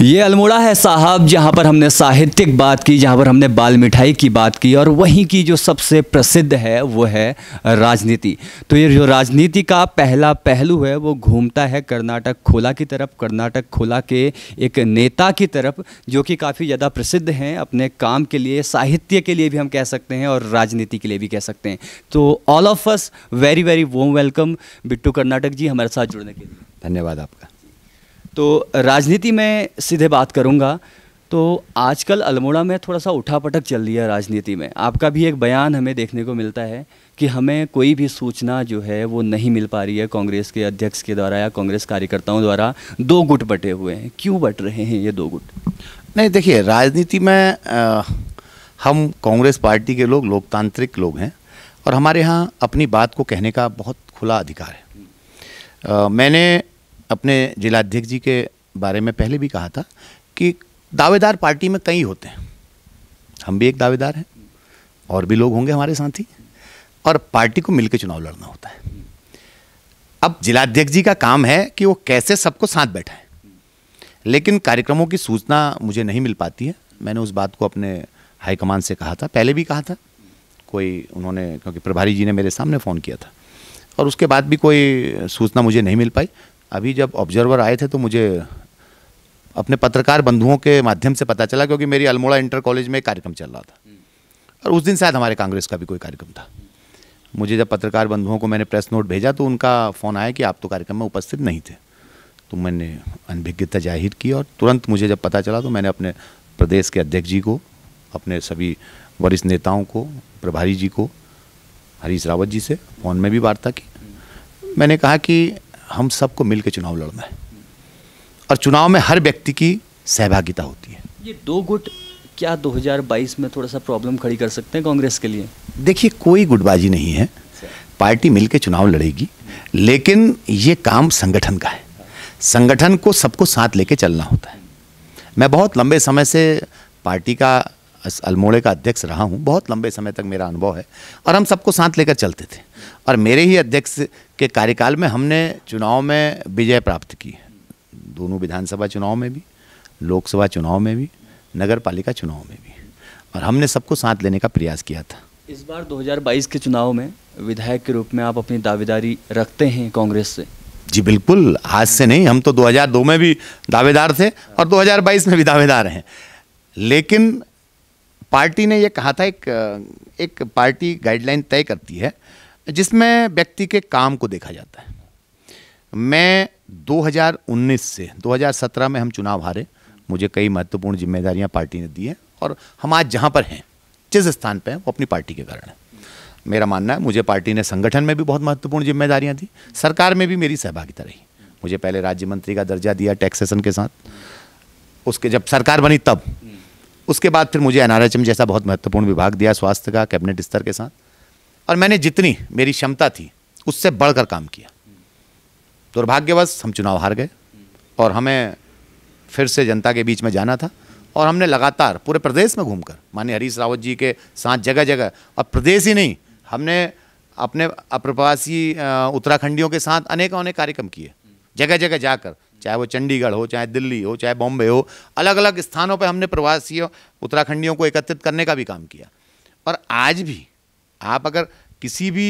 ये अल्मोड़ा है साहब जहाँ पर हमने साहित्यिक बात की जहाँ पर हमने बाल मिठाई की बात की और वहीं की जो सबसे प्रसिद्ध है वो है राजनीति तो ये जो राजनीति का पहला पहलू है वो घूमता है कर्नाटक खोला की तरफ कर्नाटक खोला के एक नेता की तरफ जो कि काफ़ी ज़्यादा प्रसिद्ध हैं अपने काम के लिए साहित्य के लिए भी हम कह सकते हैं और राजनीति के लिए भी कह सकते हैं तो all of us very very warm welcome Bittu Karnataka ji हमारे साथ जुड़ने के लिए धन्यवाद आपका तो राजनीति में सीधे बात करूँगा तो आजकल अल्मोड़ा में थोड़ा सा उठा पटक चल रही है राजनीति में आपका भी एक बयान हमें देखने को मिलता है कि हमें कोई भी सूचना जो है वो नहीं मिल पा रही है कांग्रेस के अध्यक्ष के द्वारा या कांग्रेस कार्यकर्ताओं द्वारा दो गुट बटे हुए हैं क्यों बट रहे हैं ये दो गुट नहीं देखिए राजनीति में आ, हम कांग्रेस पार्टी के लोग लोकतांत्रिक लोग हैं और हमारे यहाँ अपनी बात को कहने का बहुत खुला अधिकार है आ, मैंने अपने जिलाध्यक्ष जी के बारे में पहले भी कहा था कि दावेदार पार्टी में कई होते हैं हम भी एक दावेदार हैं और भी लोग होंगे हमारे साथ ही और पार्टी को मिलकर चुनाव लड़ना होता है अब जिलाध्यक्ष जी का काम है कि वो कैसे सबको साथ बैठाएं लेकिन कार्यक्रमों की सूचना मुझे नहीं मिल पाती है मैंने उस बात को अपने हाईकमान से कहा था पहले भी कहा था कोई उन्होंने क्योंकि प्रभारी जी ने मेरे सामने फ़ोन किया था और उसके बाद भी कोई सूचना मुझे नहीं मिल पाई अभी जब ऑब्जर्वर आए थे तो मुझे अपने पत्रकार बंधुओं के माध्यम से पता चला क्योंकि मेरी अल्मोड़ा इंटर कॉलेज में एक कार्यक्रम चल रहा था और उस दिन शायद हमारे कांग्रेस का भी कोई कार्यक्रम था मुझे जब पत्रकार बंधुओं को मैंने प्रेस नोट भेजा तो उनका फ़ोन आया कि आप तो कार्यक्रम में उपस्थित नहीं थे तो मैंने अनभिज्ञता जाहिर की और तुरंत मुझे जब पता चला तो मैंने अपने प्रदेश के अध्यक्ष जी को अपने सभी वरिष्ठ नेताओं को प्रभारी जी को हरीश रावत जी से फ़ोन में भी वार्ता की मैंने कहा कि हम सबको मिलकर चुनाव लड़ना है और चुनाव में हर व्यक्ति की सहभागिता होती है ये दो गुट क्या 2022 में थोड़ा सा प्रॉब्लम खड़ी कर सकते हैं कांग्रेस के लिए देखिए कोई गुटबाजी नहीं है अच्छा। पार्टी मिलकर चुनाव लड़ेगी लेकिन ये काम संगठन का है संगठन को सबको साथ लेके चलना होता है मैं बहुत लंबे समय से पार्टी का अल्मोड़े का अध्यक्ष रहा हूँ बहुत लंबे समय तक मेरा अनुभव है और हम सबको साथ लेकर चलते थे और मेरे ही अध्यक्ष के कार्यकाल में हमने चुनाव में विजय प्राप्त की दोनों विधानसभा चुनाव में भी लोकसभा चुनाव में भी नगर पालिका चुनाव में भी और हमने सबको साथ लेने का प्रयास किया था इस बार 2022 के चुनाव में विधायक के रूप में आप अपनी दावेदारी रखते हैं कांग्रेस से जी बिल्कुल आज से नहीं हम तो 2002 में भी दावेदार थे और 2022 में भी दावेदार हैं लेकिन पार्टी ने यह कहा था एक एक पार्टी गाइडलाइन तय करती है जिसमें व्यक्ति के काम को देखा जाता है मैं 2019 से 2017 में हम चुनाव हारे मुझे कई महत्वपूर्ण जिम्मेदारियां पार्टी ने दी हैं और हम आज जहां पर हैं जिस स्थान पर हैं वो अपनी पार्टी के कारण है मेरा मानना है मुझे पार्टी ने संगठन में भी बहुत महत्वपूर्ण जिम्मेदारियाँ दी सरकार में भी मेरी सहभागिता रही मुझे पहले राज्य मंत्री का दर्जा दिया टैक्सेशन के साथ उसके जब सरकार बनी तब उसके बाद फिर मुझे एनआरएचएम जैसा बहुत महत्वपूर्ण विभाग दिया स्वास्थ्य का कैबिनेट स्तर के साथ और मैंने जितनी मेरी क्षमता थी उससे बढ़कर काम किया दुर्भाग्यवश हम चुनाव हार गए और हमें फिर से जनता के बीच में जाना था और हमने लगातार पूरे प्रदेश में घूमकर माननीय हरीश रावत जी के साथ जगह जगह और प्रदेश ही नहीं हमने अपने अप्रवासी उत्तराखंडियों के साथ अनेक अनेक कार्यक्रम किए जगह जगह जाकर चाहे वो चंडीगढ़ हो चाहे दिल्ली हो चाहे बॉम्बे हो अलग अलग स्थानों पर हमने प्रवासी उत्तराखंडियों को एकत्रित करने का भी काम किया और आज भी आप अगर किसी भी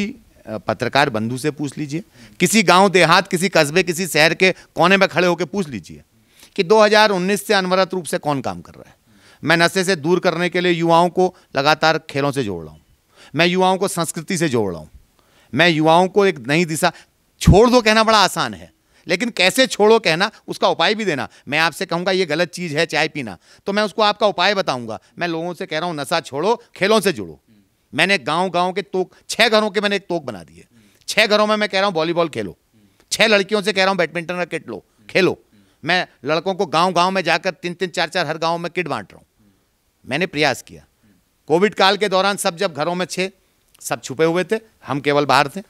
पत्रकार बंधु से पूछ लीजिए किसी गांव देहात किसी कस्बे किसी शहर के कोने में खड़े होकर पूछ लीजिए कि 2019 से अनवरत रूप से कौन काम कर रहा है मैं नशे से दूर करने के लिए युवाओं को लगातार खेलों से जोड़ रहा हूँ मैं युवाओं को संस्कृति से जोड़ रहा हूँ मैं युवाओं को एक नई दिशा छोड़ दो कहना बड़ा आसान है लेकिन कैसे छोड़ो कहना उसका उपाय भी देना मैं आपसे कहूंगा ये गलत चीज़ है चाय पीना तो मैं उसको आपका उपाय बताऊंगा मैं लोगों से कह रहा हूं नशा छोड़ो खेलों से जुड़ो मैंने गांव गांव के तोक छह घरों के मैंने एक तोक बना दी है घरों में मैं कह रहा हूं वॉलीबॉल खेलो छह लड़कियों से कह रहा हूं बैडमिंटन रैकेट किट लो खेलो मैं लड़कों को गांव गांव में जाकर तीन तीन चार चार हर गांव में किट बांट रहा हूं मैंने प्रयास किया कोविड काल के दौरान सब जब घरों में छे सब छुपे हुए थे हम केवल बाहर थे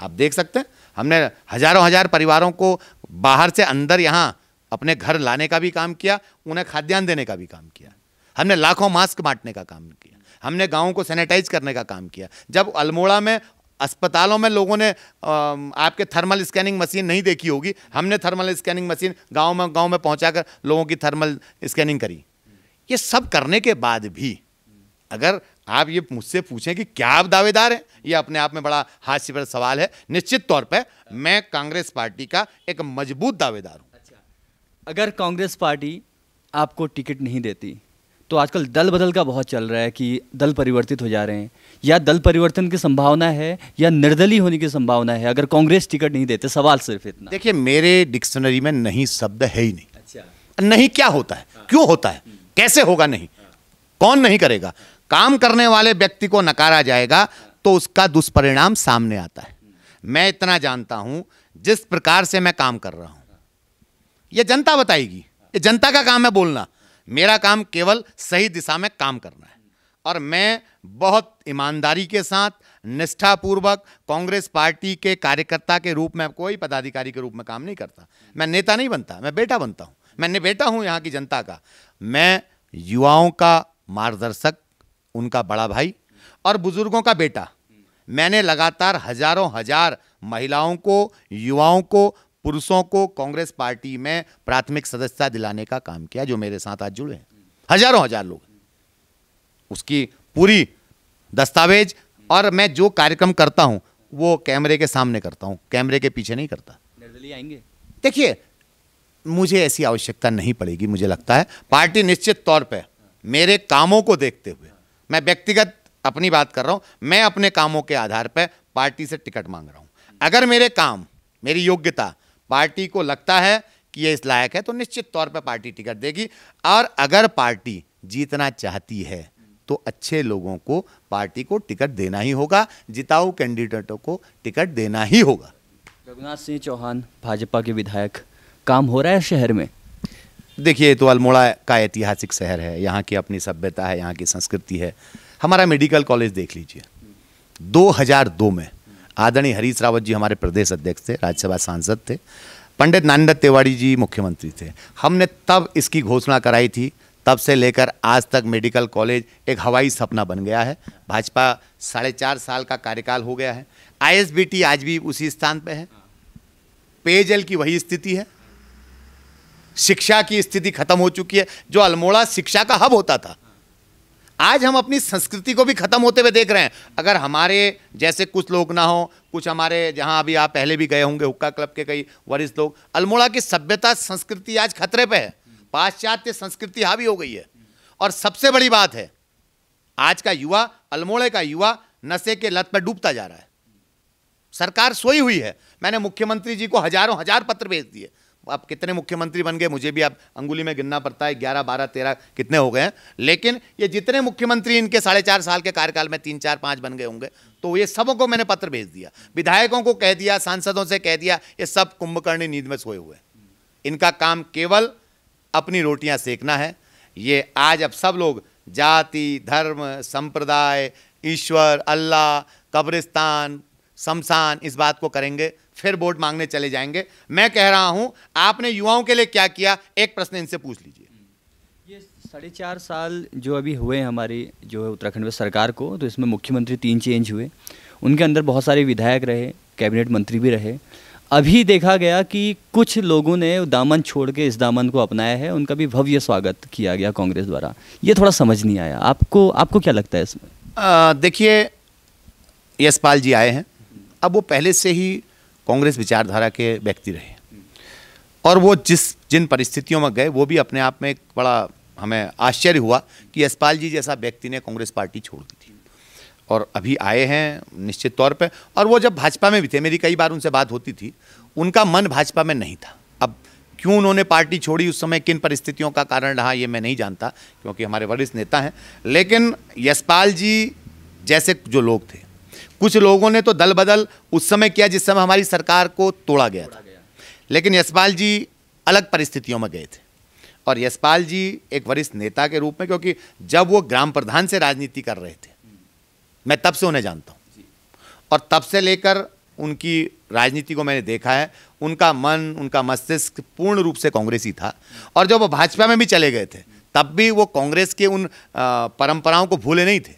आप देख सकते हैं हमने हजारों हजार परिवारों को बाहर से अंदर यहाँ अपने घर लाने का भी काम किया उन्हें खाद्यान्न देने का भी काम किया हमने लाखों मास्क बांटने का काम किया हमने गाँव को सैनिटाइज करने का काम किया जब अल्मोड़ा में अस्पतालों में लोगों ने आपके थर्मल स्कैनिंग मशीन नहीं देखी होगी हमने थर्मल स्कैनिंग मशीन गांव में गांव में पहुंचाकर लोगों की थर्मल स्कैनिंग करी ये सब करने के बाद भी अगर आप ये मुझसे पूछें कि क्या आप दावेदार हैं ये अपने आप में बड़ा हास्यप्रद सवाल है निश्चित तौर पर मैं कांग्रेस पार्टी का एक मजबूत दावेदार हूँ अच्छा अगर कांग्रेस पार्टी आपको टिकट नहीं देती तो आजकल दल बदल का बहुत चल रहा है कि दल परिवर्तित हो जा रहे हैं या दल परिवर्तन की संभावना है या निर्दलीय होने की संभावना है अगर कांग्रेस टिकट नहीं देते सवाल सिर्फ इतना देखिए मेरे डिक्शनरी में नहीं शब्द है ही नहीं अच्छा नहीं क्या होता है क्यों होता है हम्म। कैसे होगा नहीं कौन नहीं करेगा काम करने वाले व्यक्ति को नकारा जाएगा तो उसका दुष्परिणाम सामने आता है मैं इतना जानता हूं जिस प्रकार से मैं काम कर रहा हूं यह जनता बताएगी ये जनता का काम है बोलना मेरा काम केवल सही दिशा में काम करना है और मैं बहुत ईमानदारी के साथ निष्ठापूर्वक कांग्रेस पार्टी के कार्यकर्ता के रूप में कोई पदाधिकारी के रूप में काम नहीं करता मैं नेता नहीं बनता मैं बेटा बनता हूँ मैं बेटा हूँ यहाँ की जनता का मैं युवाओं का मार्गदर्शक उनका बड़ा भाई और बुजुर्गों का बेटा मैंने लगातार हजारों हजार महिलाओं को युवाओं को पुरुषों को कांग्रेस पार्टी में प्राथमिक सदस्यता दिलाने का काम किया जो मेरे साथ आज जुड़े हैं हजारों हजार लोग उसकी पूरी दस्तावेज और मैं जो कार्यक्रम करता हूं वो कैमरे के सामने करता हूं कैमरे के पीछे नहीं करता निर्दलीय आएंगे देखिए मुझे ऐसी आवश्यकता नहीं पड़ेगी मुझे लगता है पार्टी निश्चित तौर पर मेरे कामों को देखते हुए मैं व्यक्तिगत अपनी बात कर रहा हूं मैं अपने कामों के आधार पर पार्टी से टिकट मांग रहा हूं अगर मेरे काम मेरी योग्यता पार्टी को लगता है कि ये इस लायक है तो निश्चित तौर पर पार्टी टिकट देगी और अगर पार्टी जीतना चाहती है तो अच्छे लोगों को पार्टी को टिकट देना ही होगा जिताऊ कैंडिडेटों को टिकट देना ही होगा रघुनाथ सिंह चौहान भाजपा के विधायक काम हो रहा है शहर में देखिए तो अल्मोड़ा का ऐतिहासिक शहर है यहाँ की अपनी सभ्यता है यहाँ की संस्कृति है हमारा मेडिकल कॉलेज देख लीजिए 2002 में आदरणीय हरीश रावत जी हमारे प्रदेश अध्यक्ष थे राज्यसभा सांसद थे पंडित नानदत्त तिवारी जी मुख्यमंत्री थे हमने तब इसकी घोषणा कराई थी तब से लेकर आज तक मेडिकल कॉलेज एक हवाई सपना बन गया है भाजपा साढ़े चार साल का कार्यकाल हो गया है आईएसबीटी आज भी उसी स्थान पे है पेयजल की वही स्थिति है शिक्षा की स्थिति खत्म हो चुकी है जो अल्मोड़ा शिक्षा का हब होता था आज हम अपनी संस्कृति को भी खत्म होते हुए देख रहे हैं अगर हमारे जैसे कुछ लोग ना हो कुछ हमारे जहां अभी आप पहले भी गए होंगे हुक्का क्लब के कई वरिष्ठ लोग अल्मोड़ा की सभ्यता संस्कृति आज खतरे पे है पाश्चात्य संस्कृति हावी हो गई है और सबसे बड़ी बात है आज का युवा अल्मोड़े का युवा नशे के लत पर डूबता जा रहा है सरकार सोई हुई है मैंने मुख्यमंत्री जी को हजारों हजार पत्र भेज दिए आप कितने मुख्यमंत्री बन गए मुझे भी आप अंगुली में गिनना पड़ता है ग्यारह बारह तेरह कितने हो गए हैं लेकिन ये जितने मुख्यमंत्री इनके साढ़े चार साल के कार्यकाल में तीन चार पाँच बन गए होंगे तो ये सबों को मैंने पत्र भेज दिया विधायकों को कह दिया सांसदों से कह दिया ये सब कुंभकर्णी नींद में सोए हुए हैं इनका काम केवल अपनी रोटियाँ सेकना है ये आज अब सब लोग जाति धर्म संप्रदाय ईश्वर अल्लाह कब्रिस्तान शमशान इस बात को करेंगे फिर वोट मांगने चले जाएंगे मैं कह रहा हूं आपने युवाओं के लिए क्या किया एक प्रश्न इनसे पूछ लीजिए ये साढ़े चार साल जो अभी हुए हमारी जो है उत्तराखंड में सरकार को तो इसमें मुख्यमंत्री तीन चेंज हुए उनके अंदर बहुत सारे विधायक रहे कैबिनेट मंत्री भी रहे अभी देखा गया कि कुछ लोगों ने दामन छोड़ के इस दामन को अपनाया है उनका भी भव्य स्वागत किया गया कांग्रेस द्वारा ये थोड़ा समझ नहीं आया आपको आपको क्या लगता है इसमें देखिए यशपाल जी आए हैं अब वो पहले से ही कांग्रेस विचारधारा के व्यक्ति रहे और वो जिस जिन परिस्थितियों में गए वो भी अपने आप में एक बड़ा हमें आश्चर्य हुआ कि यशपाल जी जैसा व्यक्ति ने कांग्रेस पार्टी छोड़ दी थी और अभी आए हैं निश्चित तौर पे और वो जब भाजपा में भी थे मेरी कई बार उनसे बात होती थी उनका मन भाजपा में नहीं था अब क्यों उन्होंने पार्टी छोड़ी उस समय किन परिस्थितियों का कारण रहा ये मैं नहीं जानता क्योंकि हमारे वरिष्ठ नेता हैं लेकिन यशपाल जी जैसे जो लोग थे कुछ लोगों ने तो दल बदल उस समय किया जिस समय हमारी सरकार को तोड़ा गया था लेकिन यशपाल जी अलग परिस्थितियों में गए थे और यशपाल जी एक वरिष्ठ नेता के रूप में क्योंकि जब वो ग्राम प्रधान से राजनीति कर रहे थे मैं तब से उन्हें जानता हूँ और तब से लेकर उनकी राजनीति को मैंने देखा है उनका मन उनका मस्तिष्क पूर्ण रूप से कांग्रेसी था और जब वो भाजपा में भी चले गए थे तब भी वो कांग्रेस के उन परंपराओं को भूले नहीं थे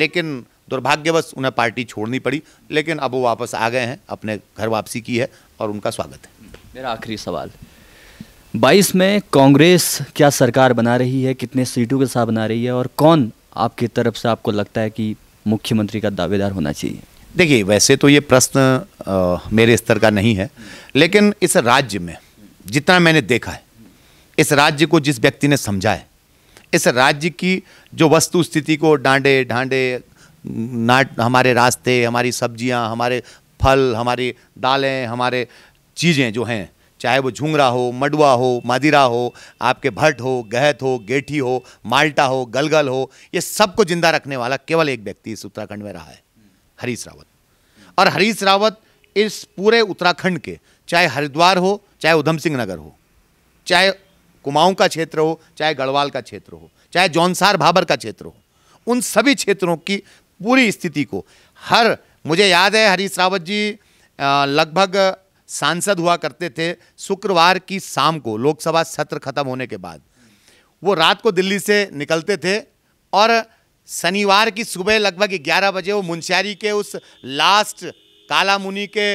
लेकिन दुर्भाग्यवश उन्हें पार्टी छोड़नी पड़ी लेकिन अब वो वापस आ गए हैं अपने घर वापसी की है और उनका स्वागत है मेरा आखिरी सवाल 22 में कांग्रेस क्या सरकार बना रही है कितने सीटों के साथ बना रही है और कौन आपकी तरफ से आपको लगता है कि मुख्यमंत्री का दावेदार होना चाहिए देखिए वैसे तो ये प्रश्न मेरे स्तर का नहीं है लेकिन इस राज्य में जितना मैंने देखा है इस राज्य को जिस व्यक्ति ने समझा है इस राज्य की जो वस्तु स्थिति को डांडे ढांडे नाट हमारे रास्ते हमारी सब्जियां हमारे फल हमारी दालें हमारे चीज़ें जो हैं चाहे वो झुंगरा हो मडुआ हो मादिरा हो आपके भट्ट हो गहत हो गेठी हो माल्टा हो गलगल हो ये सबको जिंदा रखने वाला केवल एक व्यक्ति इस उत्तराखंड में रहा है हरीश रावत और हरीश रावत इस पूरे उत्तराखंड के चाहे हरिद्वार हो चाहे उधम सिंह नगर हो चाहे कुमाऊं का क्षेत्र हो चाहे गढ़वाल का क्षेत्र हो चाहे जौनसार भाबर का क्षेत्र हो उन सभी क्षेत्रों की पूरी स्थिति को हर मुझे याद है हरीश रावत जी लगभग सांसद हुआ करते थे शुक्रवार की शाम को लोकसभा सत्र खत्म होने के बाद वो रात को दिल्ली से निकलते थे और शनिवार की सुबह लगभग 11 बजे वो मुंशियारी के उस लास्ट काला मुनि के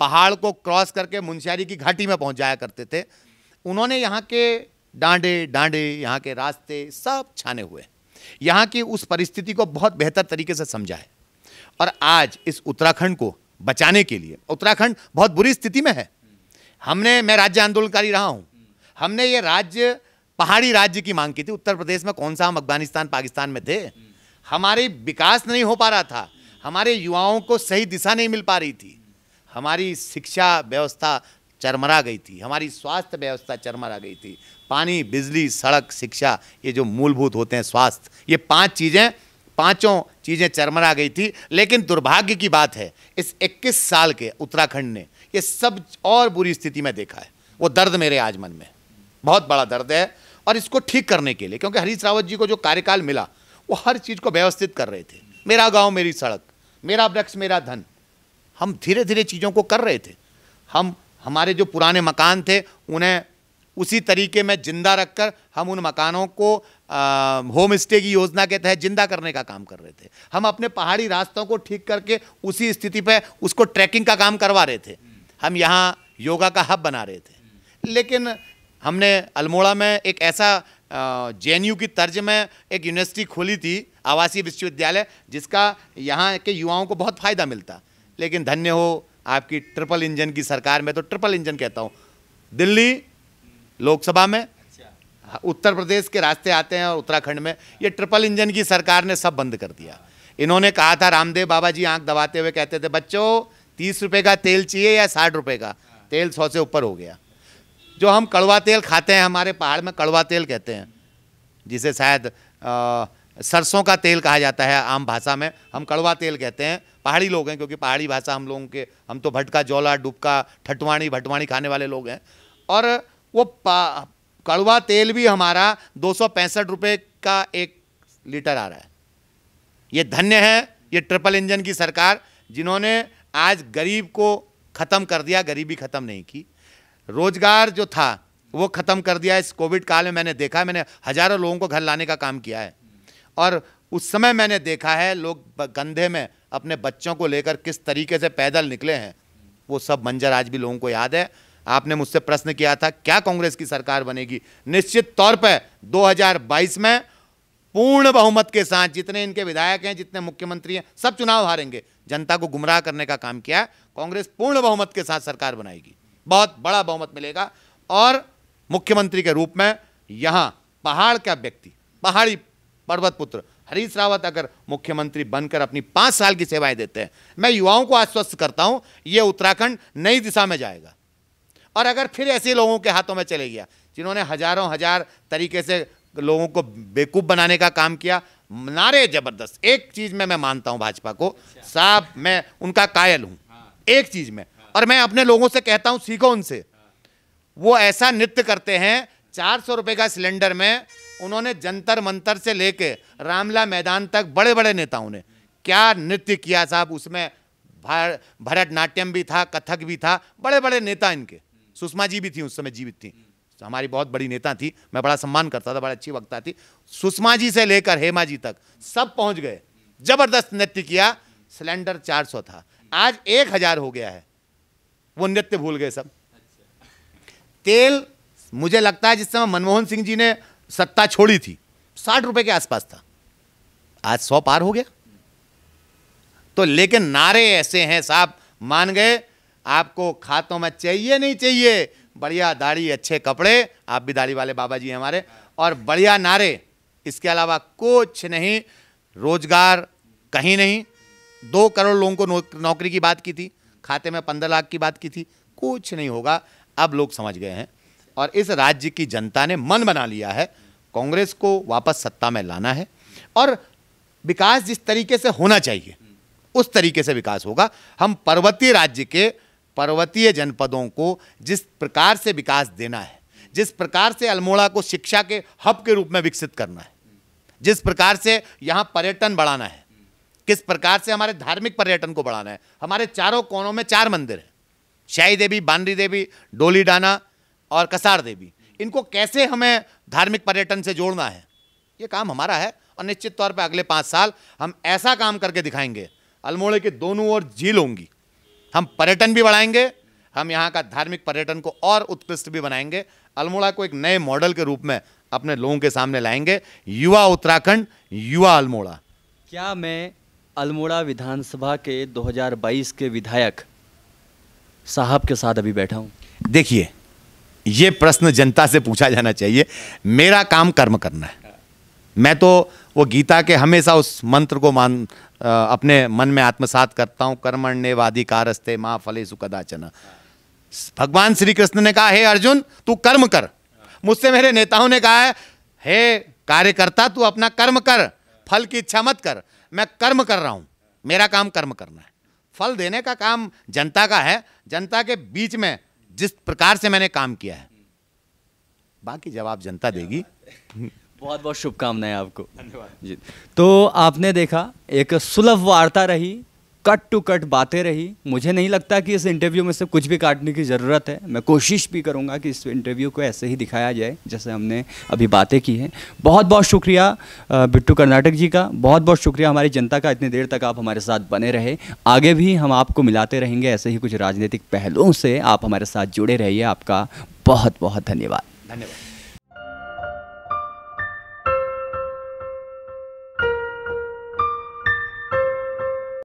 पहाड़ को क्रॉस करके मुंशियारी की घाटी में पहुंच जाया करते थे उन्होंने यहाँ के डांडे डांडे यहाँ के रास्ते सब छाने हुए यहाँ की उस परिस्थिति को बहुत बेहतर तरीके से समझा है और आज इस उत्तराखंड को बचाने के लिए उत्तराखंड बहुत बुरी स्थिति में है हमने मैं राज्य आंदोलनकारी रहा हूँ हमने ये राज्य पहाड़ी राज्य की मांग की थी उत्तर प्रदेश में कौन सा हम अफगानिस्तान पाकिस्तान में थे हमारे विकास नहीं हो पा रहा था हमारे युवाओं को सही दिशा नहीं मिल पा रही थी हमारी शिक्षा व्यवस्था चरमरा गई थी हमारी स्वास्थ्य व्यवस्था चरमरा गई थी पानी बिजली सड़क शिक्षा ये जो मूलभूत होते हैं स्वास्थ्य ये पांच चीज़ें पांचों चीज़ें चरमरा गई थी लेकिन दुर्भाग्य की बात है इस 21 साल के उत्तराखंड ने ये सब और बुरी स्थिति में देखा है वो दर्द मेरे आज मन में बहुत बड़ा दर्द है और इसको ठीक करने के लिए क्योंकि हरीश रावत जी को जो कार्यकाल मिला वो हर चीज़ को व्यवस्थित कर रहे थे मेरा गाँव मेरी सड़क मेरा वृक्ष मेरा धन हम धीरे धीरे चीज़ों को कर रहे थे हम हमारे जो पुराने मकान थे उन्हें उसी तरीके में ज़िंदा रखकर हम उन मकानों को होम स्टे की योजना के तहत ज़िंदा करने का काम कर रहे थे हम अपने पहाड़ी रास्तों को ठीक करके उसी स्थिति पर उसको ट्रैकिंग का काम करवा रहे थे हम यहाँ योगा का हब बना रहे थे लेकिन हमने अल्मोड़ा में एक ऐसा जे की तर्ज में एक यूनिवर्सिटी खोली थी आवासीय विश्वविद्यालय जिसका यहाँ के युवाओं को बहुत फ़ायदा मिलता लेकिन धन्य हो आपकी ट्रिपल इंजन की सरकार में तो ट्रिपल इंजन कहता हूँ दिल्ली लोकसभा में अच्छा। उत्तर प्रदेश के रास्ते आते हैं और उत्तराखंड में ये ट्रिपल इंजन की सरकार ने सब बंद कर दिया इन्होंने कहा था रामदेव बाबा जी आंख दबाते हुए कहते थे बच्चों तीस रुपये का तेल चाहिए या साठ रुपये का तेल सौ से ऊपर हो गया जो हम कड़वा तेल खाते हैं हमारे पहाड़ में कड़वा तेल कहते हैं जिसे शायद सरसों का तेल कहा जाता है आम भाषा में हम कड़वा तेल कहते हैं पहाड़ी लोग हैं क्योंकि पहाड़ी भाषा हम लोगों के हम तो भटका जौला डुबका ठटवाणी भटवाणी खाने वाले लोग हैं और वो कड़वा तेल भी हमारा दो सौ का एक लीटर आ रहा है ये धन्य है ये ट्रिपल इंजन की सरकार जिन्होंने आज गरीब को ख़त्म कर दिया गरीबी ख़त्म नहीं की रोजगार जो था वो ख़त्म कर दिया इस कोविड काल में मैंने देखा मैंने हज़ारों लोगों को घर लाने का काम किया है और उस समय मैंने देखा है लोग गंधे में अपने बच्चों को लेकर किस तरीके से पैदल निकले हैं वो सब मंजर आज भी लोगों को याद है आपने मुझसे प्रश्न किया था क्या कांग्रेस की सरकार बनेगी निश्चित तौर पर 2022 में पूर्ण बहुमत के साथ जितने इनके विधायक हैं जितने मुख्यमंत्री हैं सब चुनाव हारेंगे जनता को गुमराह करने का काम किया कांग्रेस पूर्ण बहुमत के साथ सरकार बनाएगी बहुत बड़ा बहुमत मिलेगा और मुख्यमंत्री के रूप में यहाँ पहाड़ का व्यक्ति पहाड़ी पर्वत पुत्र हरीश रावत अगर मुख्यमंत्री बनकर अपनी पांच साल की सेवाएं देते हैं मैं युवाओं को आश्वस्त करता हूं यह उत्तराखंड नई दिशा में जाएगा और अगर फिर ऐसे लोगों के हाथों में चले गया जिन्होंने हजारों हजार तरीके से लोगों को बेकूफ बनाने का काम किया नारे जबरदस्त एक चीज़ में मैं मानता हूं भाजपा को साहब मैं उनका कायल हूं एक चीज़ में और मैं अपने लोगों से कहता हूं सीखो उनसे वो ऐसा नृत्य करते हैं चार सौ रुपए का सिलेंडर में उन्होंने जंतर मंतर से लेके रामला मैदान तक बड़े बड़े नेताओं ने क्या नृत्य किया साहब उसमें भरतनाट्यम भी था कथक भी था बड़े बड़े नेता इनके सुषमा जी भी थी उस समय जीवित थी तो हमारी बहुत बड़ी नेता थी मैं बड़ा सम्मान करता था बड़ा अच्छी वक्ता थी सुषमा जी से लेकर हेमा जी तक सब पहुंच गए जबरदस्त नृत्य किया सिलेंडर 400 था आज एक हजार हो गया है वो नृत्य भूल गए सब तेल मुझे लगता है जिस समय मनमोहन सिंह जी ने सत्ता छोड़ी थी साठ रुपए के आसपास था आज सौ पार हो गया तो लेकिन नारे ऐसे हैं साहब मान गए आपको खातों में चाहिए नहीं चाहिए बढ़िया दाढ़ी अच्छे कपड़े आप भी दाढ़ी वाले बाबा जी हमारे और बढ़िया नारे इसके अलावा कुछ नहीं रोजगार कहीं नहीं दो करोड़ लोगों को नौकरी की बात की थी खाते में पंद्रह लाख की बात की थी कुछ नहीं होगा अब लोग समझ गए हैं और इस राज्य की जनता ने मन बना लिया है कांग्रेस को वापस सत्ता में लाना है और विकास जिस तरीके से होना चाहिए उस तरीके से विकास होगा हम पर्वतीय राज्य के पर्वतीय जनपदों को जिस प्रकार से विकास देना है जिस प्रकार से अल्मोड़ा को शिक्षा के हब के रूप में विकसित करना है जिस प्रकार से यहाँ पर्यटन बढ़ाना है किस प्रकार से हमारे धार्मिक पर्यटन को बढ़ाना है हमारे चारों कोनों में चार मंदिर हैं शाही देवी बानरी देवी डोली डाना और कसार देवी इनको कैसे हमें धार्मिक पर्यटन से जोड़ना है ये काम हमारा है और निश्चित तौर पर अगले पाँच साल हम ऐसा काम करके दिखाएंगे अल्मोड़े के दोनों ओर झील होंगी हम पर्यटन भी बढ़ाएंगे हम यहाँ का धार्मिक पर्यटन को और उत्कृष्ट भी बनाएंगे अल्मोड़ा को एक नए मॉडल के रूप में अपने लोगों के सामने लाएंगे युवा उत्तराखंड युवा अल्मोड़ा क्या मैं अल्मोड़ा विधानसभा के 2022 के विधायक साहब के साथ अभी बैठा हूँ देखिए ये प्रश्न जनता से पूछा जाना चाहिए मेरा काम कर्म करना है मैं तो वो गीता के हमेशा उस मंत्र को मान आ, अपने मन में आत्मसात करता हूँ कर्मण्य कारस्ते माँ फले सुकदाचना भगवान श्री कृष्ण ने कहा हे अर्जुन तू कर्म कर मुझसे मेरे नेताओं ने कहा है हे कार्यकर्ता तू अपना कर्म कर फल की इच्छा मत कर मैं कर्म कर रहा हूँ मेरा काम कर्म करना है फल देने का काम जनता का है जनता के बीच में जिस प्रकार से मैंने काम किया है बाकी जवाब जनता देगी बहुत बहुत शुभकामनाएं आपको धन्यवाद जी तो आपने देखा एक सुलभ वार्ता रही कट टू कट बातें रही मुझे नहीं लगता कि इस इंटरव्यू में से कुछ भी काटने की ज़रूरत है मैं कोशिश भी करूँगा कि इस इंटरव्यू को ऐसे ही दिखाया जाए जैसे हमने अभी बातें की हैं बहुत बहुत शुक्रिया बिट्टू कर्नाटक जी का बहुत बहुत शुक्रिया हमारी जनता का इतनी देर तक आप हमारे साथ बने रहे आगे भी हम आपको मिलाते रहेंगे ऐसे ही कुछ राजनीतिक पहलुओं से आप हमारे साथ जुड़े रहिए आपका बहुत बहुत धन्यवाद धन्यवाद